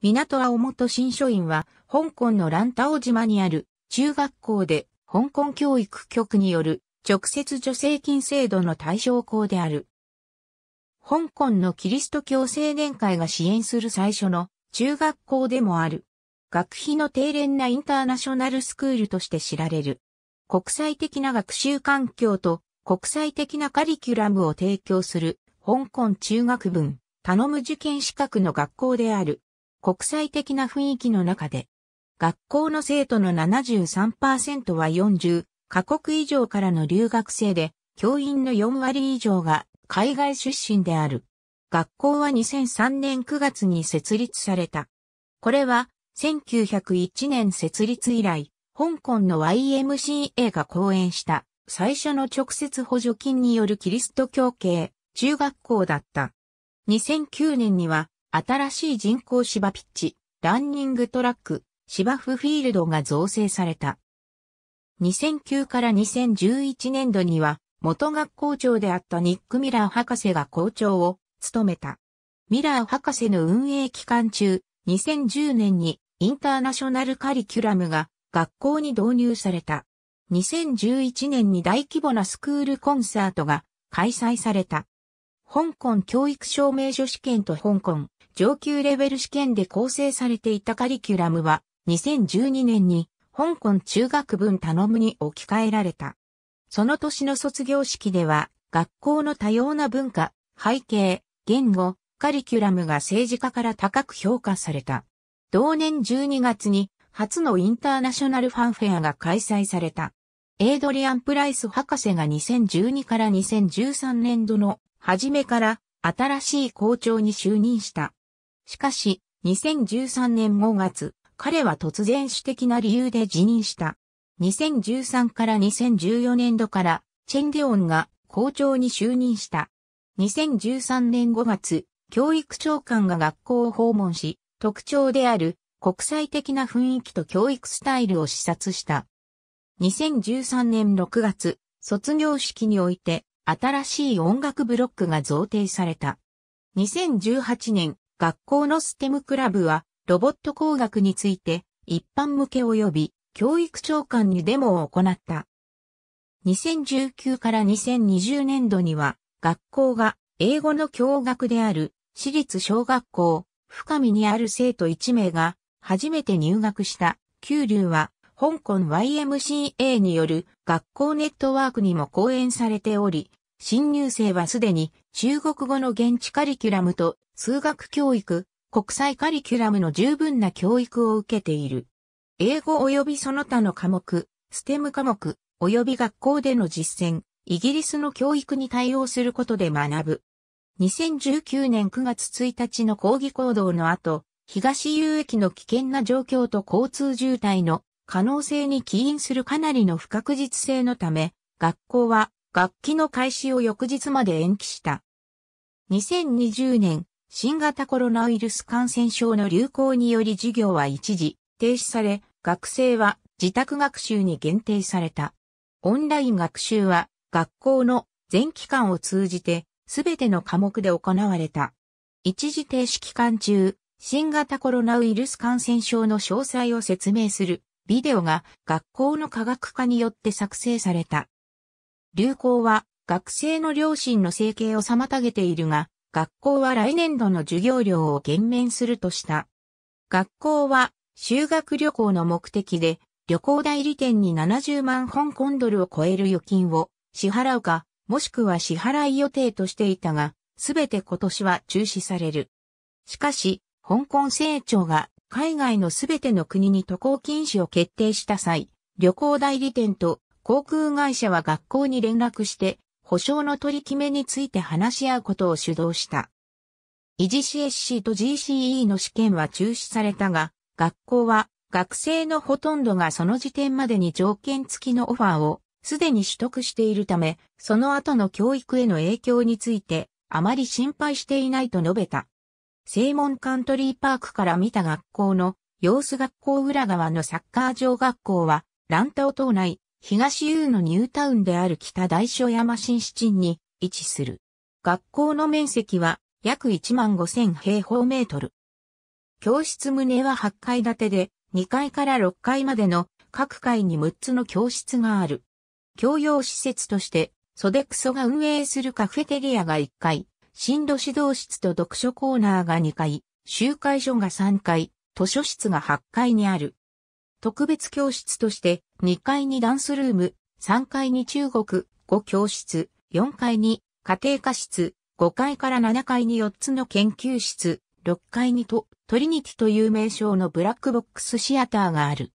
港青本新書院は、香港のランタオ島にある中学校で、香港教育局による直接助成金制度の対象校である。香港のキリスト教青年会が支援する最初の中学校でもある。学費の低廉なインターナショナルスクールとして知られる。国際的な学習環境と国際的なカリキュラムを提供する香港中学分、頼む受験資格の学校である。国際的な雰囲気の中で、学校の生徒の73%は40カ国以上からの留学生で、教員の4割以上が海外出身である。学校は2003年9月に設立された。これは1901年設立以来、香港の YMCA が講演した最初の直接補助金によるキリスト教系中学校だった。2009年には新しい人工芝ピッチ、ランニングトラック、芝生フィールドが造成された。2009から2011年度には、元学校長であったニック・ミラー博士が校長を務めた。ミラー博士の運営期間中、2010年にインターナショナルカリキュラムが学校に導入された。2011年に大規模なスクールコンサートが開催された。香港教育証明書試験と香港上級レベル試験で構成されていたカリキュラムは2012年に香港中学分頼むに置き換えられた。その年の卒業式では学校の多様な文化、背景、言語、カリキュラムが政治家から高く評価された。同年12月に初のインターナショナルファンフェアが開催された。エイドリアン・プライス博士が2012から2013年度の初めから新しい校長に就任した。しかし、2013年5月、彼は突然主的な理由で辞任した。2013から2014年度から、チェンデオンが校長に就任した。2013年5月、教育長官が学校を訪問し、特徴である国際的な雰囲気と教育スタイルを視察した。2013年6月、卒業式において新しい音楽ブロックが贈呈された。2018年学校のステムクラブは、ロボット工学について、一般向け及び、教育長官にデモを行った。2019から2020年度には、学校が英語の教学である私立小学校、深見にある生徒1名が初めて入学した九流は香港 YMCA による学校ネットワークにも講演されており、新入生はすでに中国語の現地カリキュラムと数学教育、国際カリキュラムの十分な教育を受けている。英語及びその他の科目、ステム科目、及び学校での実践、イギリスの教育に対応することで学ぶ。2019年9月1日の抗議行動の後、東遊駅の危険な状況と交通渋滞の可能性に起因するかなりの不確実性のため、学校は学期の開始を翌日まで延期した。2020年、新型コロナウイルス感染症の流行により授業は一時停止され、学生は自宅学習に限定された。オンライン学習は学校の全期間を通じてすべての科目で行われた。一時停止期間中、新型コロナウイルス感染症の詳細を説明するビデオが学校の科学科によって作成された。流行は学生の両親の生計を妨げているが、学校は来年度の授業料を減免するとした。学校は修学旅行の目的で旅行代理店に70万香港ドルを超える預金を支払うか、もしくは支払い予定としていたが、すべて今年は中止される。しかし、香港政庁が海外のすべての国に渡航禁止を決定した際、旅行代理店と航空会社は学校に連絡して保障の取り決めについて話し合うことを主導した。維持 CSC と GCE の試験は中止されたが、学校は学生のほとんどがその時点までに条件付きのオファーをすでに取得しているため、その後の教育への影響についてあまり心配していないと述べた。正門カントリーパークから見た学校の様子学校裏側のサッカー場学校は、ランタオ島内、東優のニュータウンである北大所山新市鎮に位置する。学校の面積は約1万5千平方メートル。教室棟は8階建てで、2階から6階までの各階に6つの教室がある。教養施設として、ソデクソが運営するカフェテリアが1階、進路指導室と読書コーナーが2階、集会所が3階、図書室が8階にある。特別教室として2階にダンスルーム、3階に中国語教室、4階に家庭科室、5階から7階に4つの研究室、6階にトリニティという名称のブラックボックスシアターがある。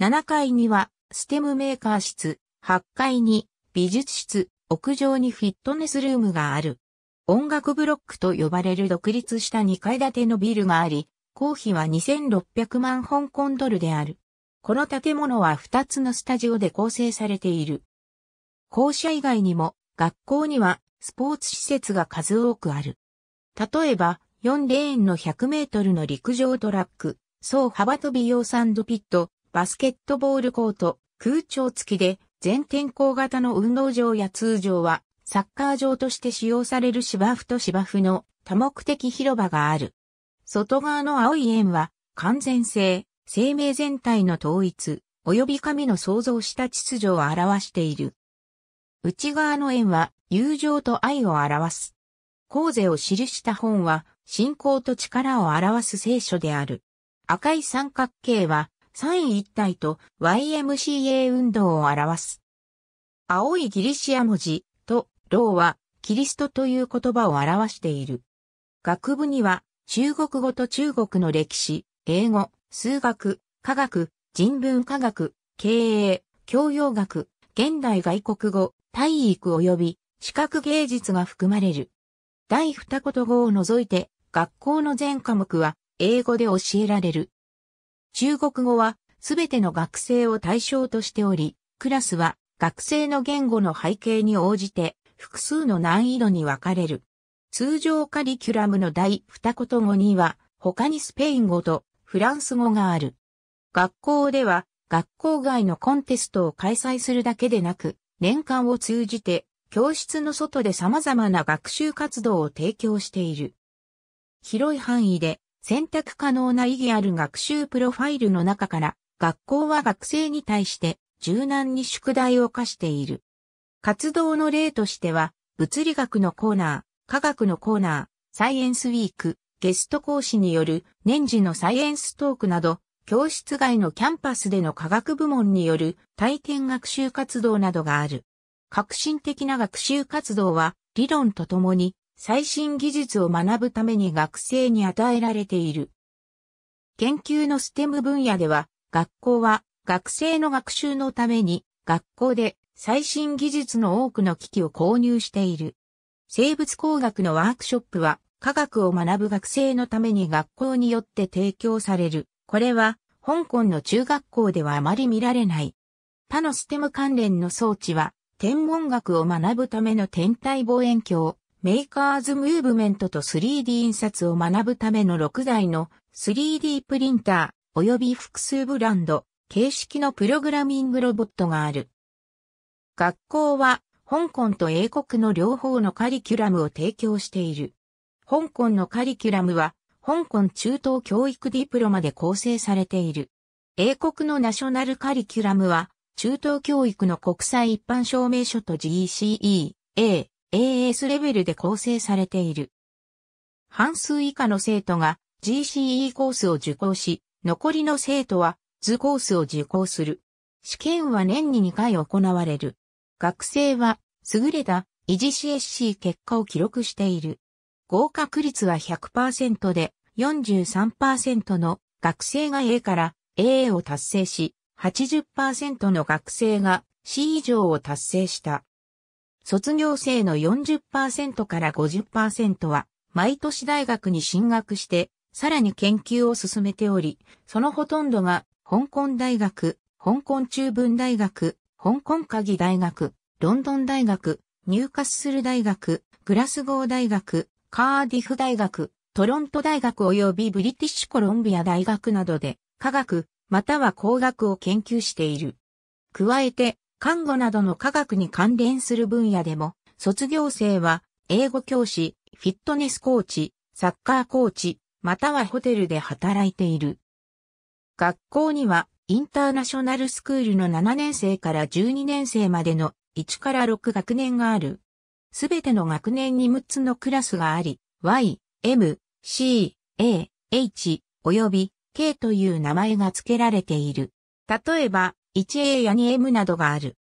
7階にはステムメーカー室、8階に美術室、屋上にフィットネスルームがある。音楽ブロックと呼ばれる独立した2階建てのビルがあり、公費は2600万香港ドルである。この建物は2つのスタジオで構成されている。校舎以外にも学校にはスポーツ施設が数多くある。例えば4レーンの100メートルの陸上トラック、総幅跳び用サンドピット、バスケットボールコート、空調付きで全天候型の運動場や通常はサッカー場として使用される芝生と芝生の多目的広場がある。外側の青い円は、完全性、生命全体の統一、及び神の創造した秩序を表している。内側の円は、友情と愛を表す。構図を記した本は、信仰と力を表す聖書である。赤い三角形は、三位一体と YMCA 運動を表す。青いギリシア文字とローはキリストという言葉を表している。学部には中国語と中国の歴史、英語、数学、科学、人文科学、経営、教養学、現代外国語、体育及び視覚芸術が含まれる。第二言語を除いて、学校の全科目は英語で教えられる。中国語はすべての学生を対象としており、クラスは学生の言語の背景に応じて複数の難易度に分かれる。通常カリキュラムの第二言語には、他にスペイン語とフランス語がある。学校では、学校外のコンテストを開催するだけでなく、年間を通じて、教室の外で様々な学習活動を提供している。広い範囲で選択可能な意義ある学習プロファイルの中から、学校は学生に対して柔軟に宿題を課している。活動の例としては、物理学のコーナー、科学のコーナー、サイエンスウィーク、ゲスト講師による年次のサイエンストークなど、教室外のキャンパスでの科学部門による体験学習活動などがある。革新的な学習活動は理論とともに最新技術を学ぶために学生に与えられている。研究のステム分野では学校は学生の学習のために学校で最新技術の多くの機器を購入している。生物工学のワークショップは、科学を学ぶ学生のために学校によって提供される。これは、香港の中学校ではあまり見られない。他のステム関連の装置は、天文学を学ぶための天体望遠鏡、メーカーズムーブメントと 3D 印刷を学ぶための6台の 3D プリンター及び複数ブランド、形式のプログラミングロボットがある。学校は香港と英国の両方のカリキュラムを提供している。香港のカリキュラムは、香港中等教育ディプロマで構成されている。英国のナショナルカリキュラムは、中等教育の国際一般証明書と GCE、A、AS レベルで構成されている。半数以下の生徒が GCE コースを受講し、残りの生徒は図コースを受講する。試験は年に2回行われる。学生は優れた維持 CSC 結果を記録している。合格率は100%で43%の学生が A から AA を達成し、80%の学生が C 以上を達成した。卒業生の40%から50%は毎年大学に進学してさらに研究を進めており、そのほとんどが香港大学、香港中文大学、香港科技大学、ロンドン大学、ニューカッスル大学、グラスゴー大学、カーディフ大学、トロント大学及びブリティッシュコロンビア大学などで科学または工学を研究している。加えて看護などの科学に関連する分野でも卒業生は英語教師、フィットネスコーチ、サッカーコーチ、またはホテルで働いている。学校にはインターナショナルスクールの7年生から12年生までの1から6学年がある。すべての学年に6つのクラスがあり、Y、M、C、A、H、および K という名前が付けられている。例えば、1A や 2M などがある。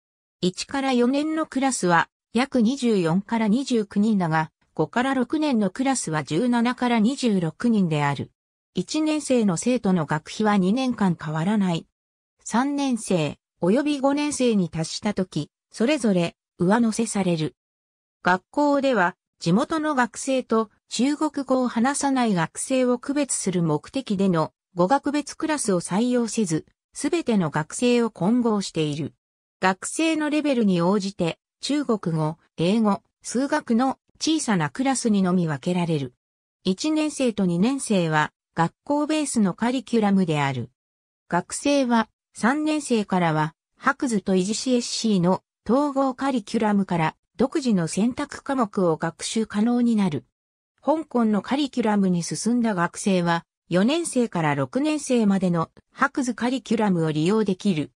1から4年のクラスは約24から29人だが、5から6年のクラスは17から26人である。1年生の生徒の学費は2年間変わらない。3年生、及び5年生に達したとき、それぞれ上乗せされる。学校では、地元の学生と中国語を話さない学生を区別する目的での語学別クラスを採用せず、すべての学生を混合している。学生のレベルに応じて、中国語、英語、数学の小さなクラスにのみ分けられる。1年生と2年生は学校ベースのカリキュラムである。学生は3年生からは、白図と維持 CSC の統合カリキュラムから独自の選択科目を学習可能になる。香港のカリキュラムに進んだ学生は、4年生から6年生までの白図カリキュラムを利用できる。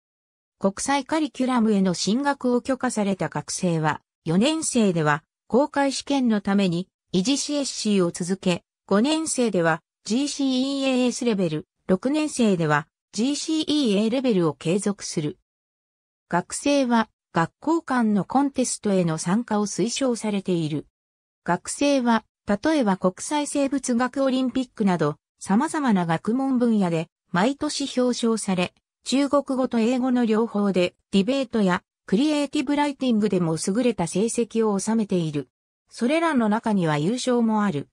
国際カリキュラムへの進学を許可された学生は、4年生では公開試験のために維持 CSC を続け、5年生では GCEAS レベル、6年生では GCEA レベルを継続する。学生は学校間のコンテストへの参加を推奨されている。学生は、例えば国際生物学オリンピックなど、様々な学問分野で、毎年表彰され、中国語と英語の両方で、ディベートや、クリエイティブライティングでも優れた成績を収めている。それらの中には優勝もある。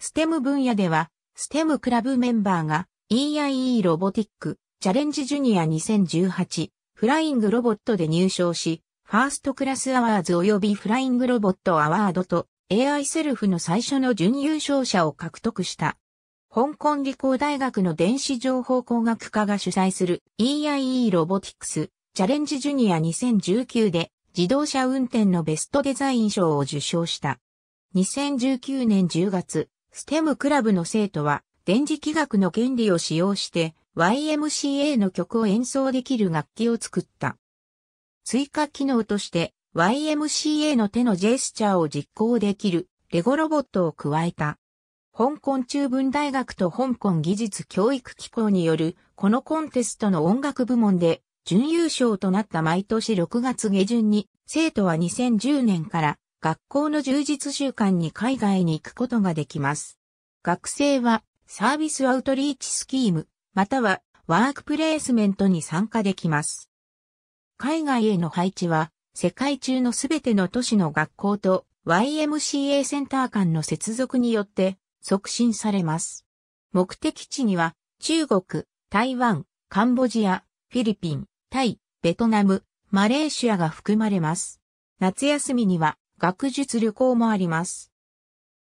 ステム分野では、ステムクラブメンバーが EIE ロボティックチャレンジジュニア2018フライングロボットで入賞し、ファーストクラスアワーズ及びフライングロボットアワードと AI セルフの最初の準優勝者を獲得した。香港理工大学の電子情報工学科が主催する EIE ロボティクスチャレンジジュニア2019で自動車運転のベストデザイン賞を受賞した。2019年10月、ステムクラブの生徒は電磁気学の原理を使用して YMCA の曲を演奏できる楽器を作った。追加機能として YMCA の手のジェスチャーを実行できるレゴロボットを加えた。香港中文大学と香港技術教育機構によるこのコンテストの音楽部門で準優勝となった毎年6月下旬に生徒は2010年から学校の充実習慣に海外に行くことができます。学生はサービスアウトリーチスキーム、またはワークプレイスメントに参加できます。海外への配置は、世界中のすべての都市の学校と YMCA センター間の接続によって促進されます。目的地には、中国、台湾、カンボジア、フィリピン、タイ、ベトナム、マレーシアが含まれます。夏休みには学術旅行もあります。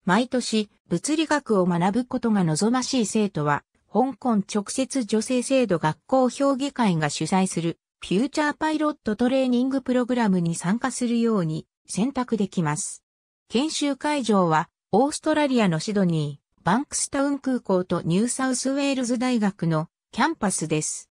毎年物理学を学ぶことが望ましい生徒は、香港直接女性制度学校評議会が主催するフューチャーパイロットトレーニングプログラムに参加するように選択できます。研修会場はオーストラリアのシドニー、バンクスタウン空港とニューサウスウェールズ大学のキャンパスです。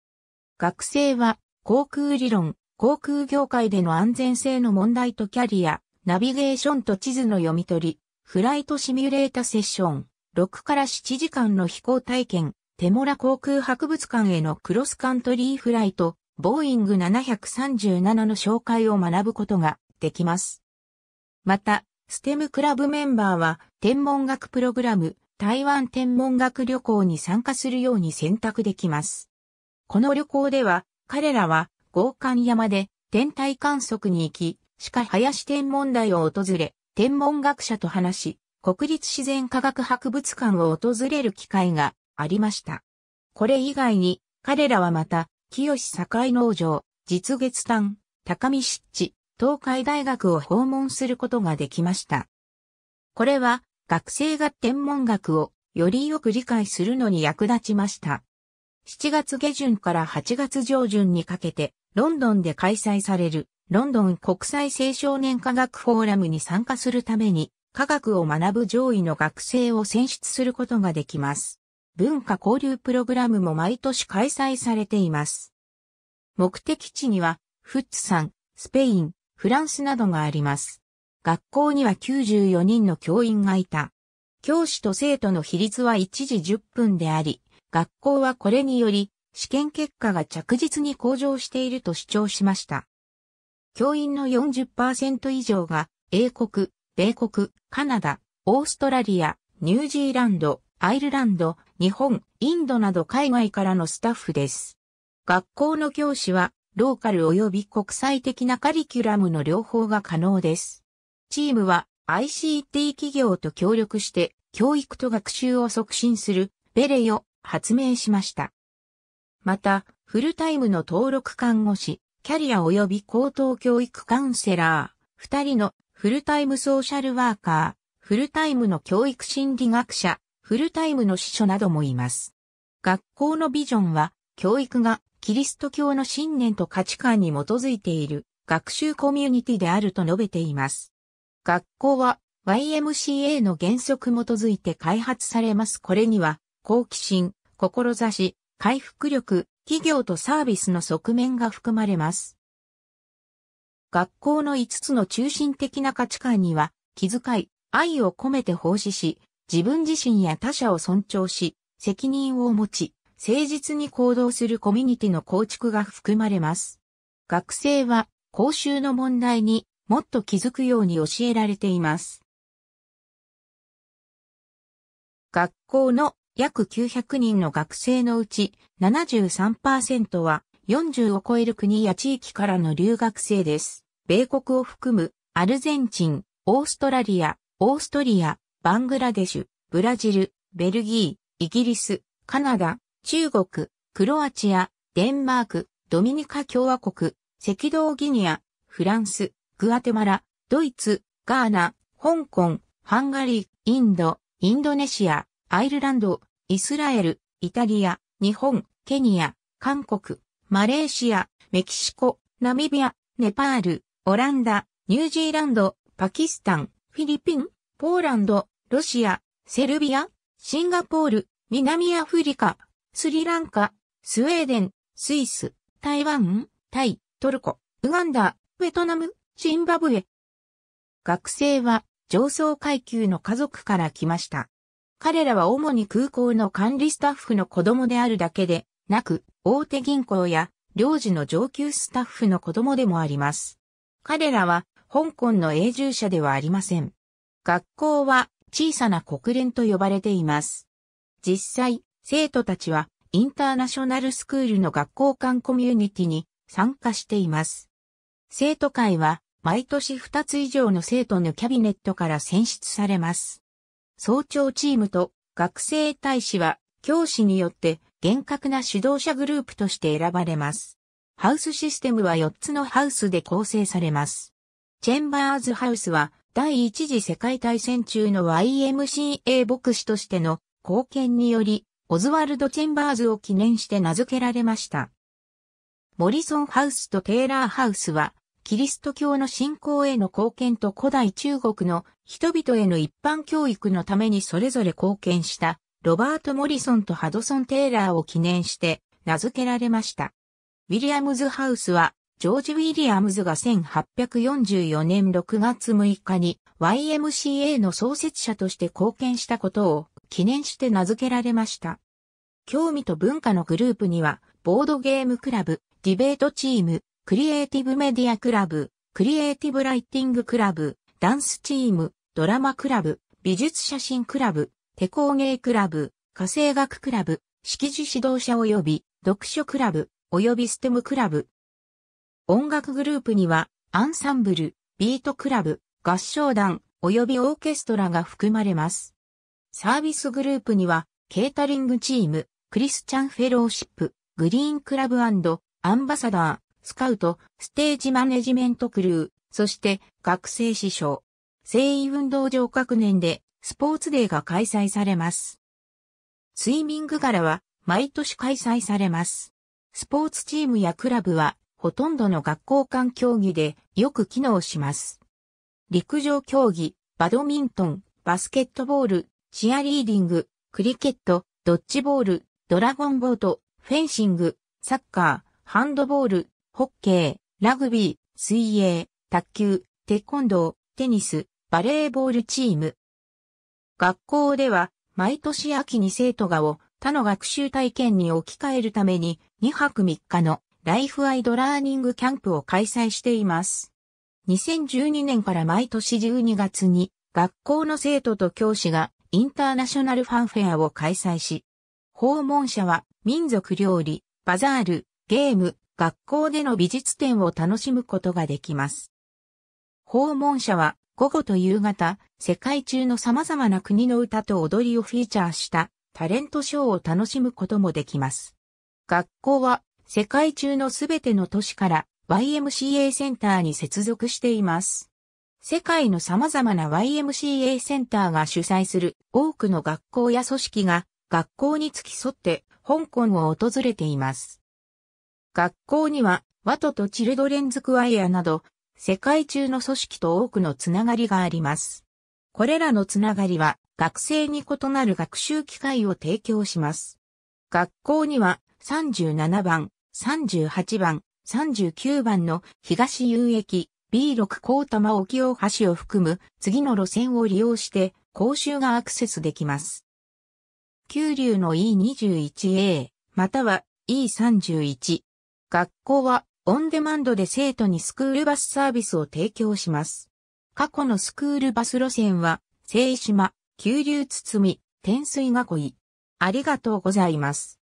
学生は航空理論、航空業界での安全性の問題とキャリア、ナビゲーションと地図の読み取り、フライトシミュレータセッション、6から7時間の飛行体験、テモラ航空博物館へのクロスカントリーフライト、ボーイング737の紹介を学ぶことができます。また、ステムクラブメンバーは、天文学プログラム、台湾天文学旅行に参加するように選択できます。この旅行では、彼らは、豪寒山で天体観測に行き、鹿林天文台を訪れ、天文学者と話し、国立自然科学博物館を訪れる機会がありました。これ以外に、彼らはまた、清境農場、実月丹、高見湿地、東海大学を訪問することができました。これは、学生が天文学をよりよく理解するのに役立ちました。7月下旬から8月上旬にかけて、ロンドンで開催されるロンドン国際青少年科学フォーラムに参加するために、科学を学ぶ上位の学生を選出することができます。文化交流プログラムも毎年開催されています。目的地には、フッツさん、スペイン、フランスなどがあります。学校には94人の教員がいた。教師と生徒の比率は1時10分であり、学校はこれにより、試験結果が着実に向上していると主張しました。教員の40%以上が、英国、米国、カナダ、オーストラリア、ニュージーランド、アイルランド、日本、インドなど海外からのスタッフです。学校の教師は、ローカル及び国際的なカリキュラムの両方が可能です。チームは ICT 企業と協力して教育と学習を促進するベレを発明しました。また、フルタイムの登録看護師、キャリア及び高等教育カウンセラー、二人のフルタイムソーシャルワーカー、フルタイムの教育心理学者、フルタイムの司書などもいます。学校のビジョンは、教育がキリスト教の信念と価値観に基づいている学習コミュニティであると述べています。学校は YMCA の原則基づいて開発されます。これには、好奇心、志、回復力、企業とサービスの側面が含まれます。学校の5つの中心的な価値観には、気遣い、愛を込めて奉仕し、自分自身や他者を尊重し、責任を持ち、誠実に行動するコミュニティの構築が含まれます。学生は、講習の問題にもっと気づくように教えられています。学校の約900人の学生のうち73%は40を超える国や地域からの留学生です。米国を含むアルゼンチン、オーストラリア、オーストリア、バングラデシュ、ブラジル、ベルギー、イギリス、カナダ、中国、クロアチア、デンマーク、ドミニカ共和国、赤道ギニア、フランス、グアテマラ、ドイツ、ガーナ、香港、ハンガリー、インド、インドネシア、アイルランド、イスラエル、イタリア、日本、ケニア、韓国、マレーシア、メキシコ、ナミビア、ネパール、オランダ、ニュージーランド、パキスタン、フィリピン、ポーランド、ロシア、セルビア、シンガポール、南アフリカ、スリランカ、スウェーデン、スイス、台湾、タイ、トルコ、ウガンダ、ベトナム、シンバブエ。学生は上層階級の家族から来ました。彼らは主に空港の管理スタッフの子供であるだけでなく、大手銀行や領事の上級スタッフの子供でもあります。彼らは香港の永住者ではありません。学校は小さな国連と呼ばれています。実際、生徒たちはインターナショナルスクールの学校間コミュニティに参加しています。生徒会は毎年2つ以上の生徒のキャビネットから選出されます。総長チームと学生大使は教師によって厳格な指導者グループとして選ばれます。ハウスシステムは4つのハウスで構成されます。チェンバーズハウスは第一次世界大戦中の YMCA 牧師としての貢献により、オズワルド・チェンバーズを記念して名付けられました。モリソンハウスとテイラーハウスはキリスト教の信仰への貢献と古代中国の人々への一般教育のためにそれぞれ貢献したロバート・モリソンとハドソン・テイラーを記念して名付けられました。ウィリアムズ・ハウスはジョージ・ウィリアムズが1844年6月6日に YMCA の創設者として貢献したことを記念して名付けられました。興味と文化のグループには、ボードゲームクラブ、ディベートチーム、クリエイティブメディアクラブ、クリエイティブライティングクラブ、ダンスチーム、ドラマクラブ、美術写真クラブ、手工芸クラブ、家政学クラブ、識字指導者及び読書クラブ、及びステムクラブ。音楽グループには、アンサンブル、ビートクラブ、合唱団、及びオーケストラが含まれます。サービスグループには、ケータリングチーム、クリスチャンフェローシップ、グリーンクラブアンバサダー、スカウト、ステージマネジメントクルー、そして学生師匠。誠意運動場各年でスポーツデーが開催されます。スイミング柄は毎年開催されます。スポーツチームやクラブはほとんどの学校間競技でよく機能します。陸上競技、バドミントン、バスケットボール、チアリーディング、クリケット、ドッジボール、ドラゴンボート、フェンシング、サッカー、ハンドボール、ホッケー、ラグビー、水泳、卓球、テコンドー、テニス、バレーボールチーム。学校では、毎年秋に生徒がを他の学習体験に置き換えるために、2泊3日のライフアイドラーニングキャンプを開催しています。2012年から毎年12月に、学校の生徒と教師がインターナショナルファンフェアを開催し、訪問者は民族料理、バザール、ゲーム、学校での美術展を楽しむことができます。訪問者は午後と夕方、世界中の様々な国の歌と踊りをフィーチャーしたタレントショーを楽しむこともできます。学校は世界中のすべての都市から YMCA センターに接続しています。世界の様々な YMCA センターが主催する多くの学校や組織が学校に付き添って香港を訪れています。学校には、ワトとチルドレンズクワイアなど、世界中の組織と多くのつながりがあります。これらのつながりは、学生に異なる学習機会を提供します。学校には、37番、38番、39番の東遊駅 B6 高玉沖大橋を含む次の路線を利用して講習がアクセスできます。九流の E21A または E31 学校はオンデマンドで生徒にスクールバスサービスを提供します。過去のスクールバス路線は、聖島、急流包み、天水囲い。ありがとうございます。